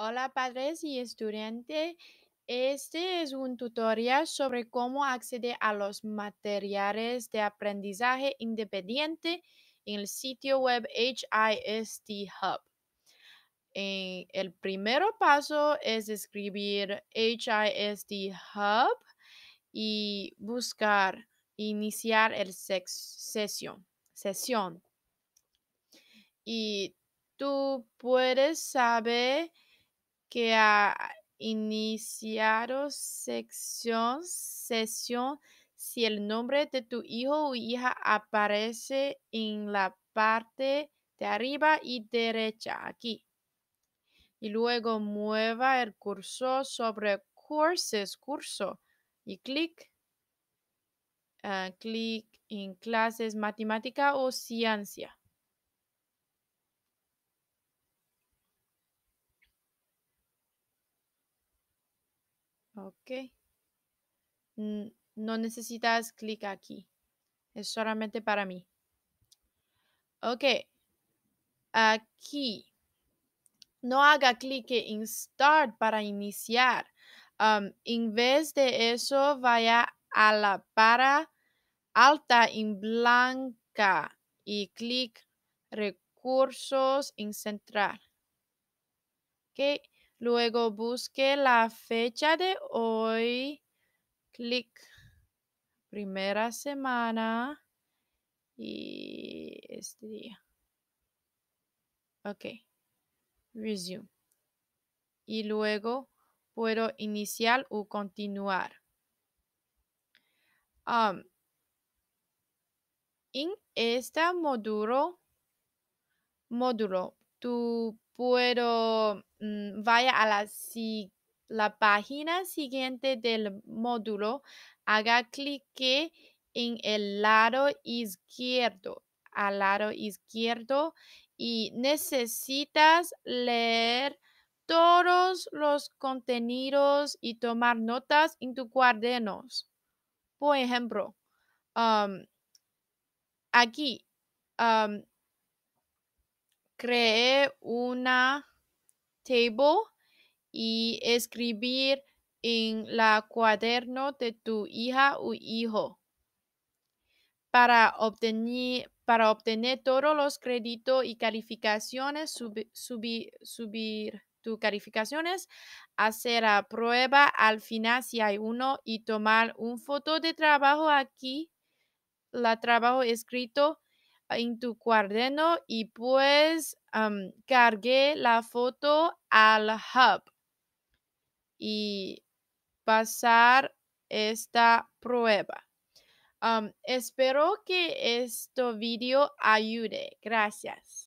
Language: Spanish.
Hola padres y estudiantes. Este es un tutorial sobre cómo acceder a los materiales de aprendizaje independiente en el sitio web HIST Hub. Eh, el primer paso es escribir HIST Hub y buscar iniciar el sesión. sesión. Y tú puedes saber que ha iniciado sección, sesión si el nombre de tu hijo o hija aparece en la parte de arriba y derecha, aquí. Y luego mueva el cursor sobre cursos curso, y clic. Ah, clic en clases matemática o ciencia. Ok. No necesitas clic aquí. Es solamente para mí. Ok. Aquí. No haga clic en Start para iniciar. Um, en vez de eso, vaya a la para alta en blanca y clic recursos en central. Okay. Luego busque la fecha de hoy. Clic. Primera semana. Y este día. Ok. Resume. Y luego puedo iniciar o continuar. Um, en este módulo, módulo, tú puedo Mm, vaya a la, la página siguiente del módulo, haga clic en el lado izquierdo, al lado izquierdo y necesitas leer todos los contenidos y tomar notas en tu cuadernos. Por ejemplo, aquí creé una table y escribir en la cuaderno de tu hija o hijo. Para obtener, para obtener todos los créditos y calificaciones, subir tus calificaciones, hacer la prueba al final si hay uno y tomar un foto de trabajo aquí, la trabajo escrito en tu cuaderno y pues cargué la foto al hub y pasar esta prueba. espero que este video ayude. Gracias.